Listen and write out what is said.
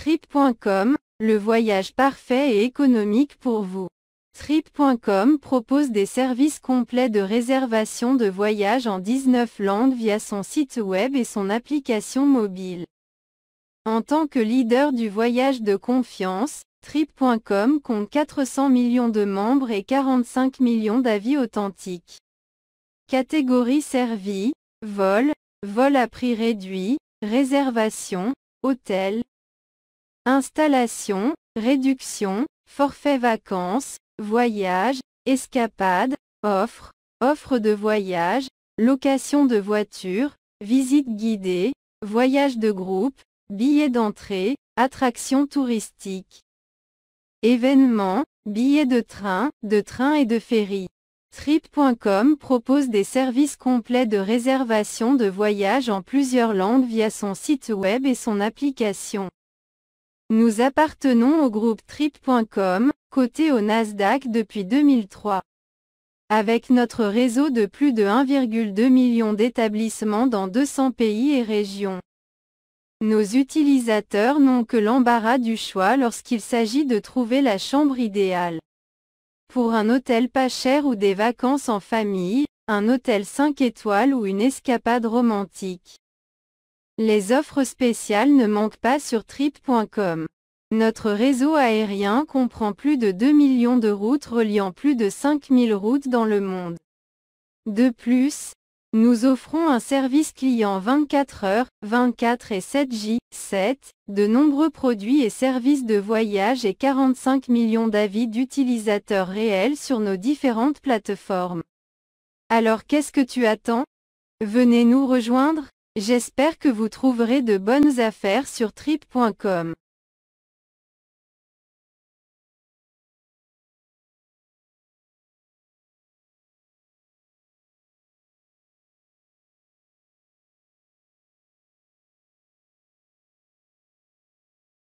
Trip.com, le voyage parfait et économique pour vous. Trip.com propose des services complets de réservation de voyage en 19 langues via son site web et son application mobile. En tant que leader du voyage de confiance, Trip.com compte 400 millions de membres et 45 millions d'avis authentiques. Catégorie servies vol, vol à prix réduit, réservation, hôtel, Installation, réduction, forfait vacances, voyage, escapade, offre, offre de voyage, location de voiture, visite guidée, voyage de groupe, billets d'entrée, attraction touristique, Événements, billets de train, de train et de ferry. Trip.com propose des services complets de réservation de voyage en plusieurs langues via son site web et son application. Nous appartenons au groupe Trip.com, coté au Nasdaq depuis 2003. Avec notre réseau de plus de 1,2 million d'établissements dans 200 pays et régions. Nos utilisateurs n'ont que l'embarras du choix lorsqu'il s'agit de trouver la chambre idéale. Pour un hôtel pas cher ou des vacances en famille, un hôtel 5 étoiles ou une escapade romantique. Les offres spéciales ne manquent pas sur trip.com. Notre réseau aérien comprend plus de 2 millions de routes reliant plus de 5000 routes dans le monde. De plus, nous offrons un service client 24 heures, 24 et 7 J, 7, de nombreux produits et services de voyage et 45 millions d'avis d'utilisateurs réels sur nos différentes plateformes. Alors qu'est-ce que tu attends Venez nous rejoindre J'espère que vous trouverez de bonnes affaires sur trip.com.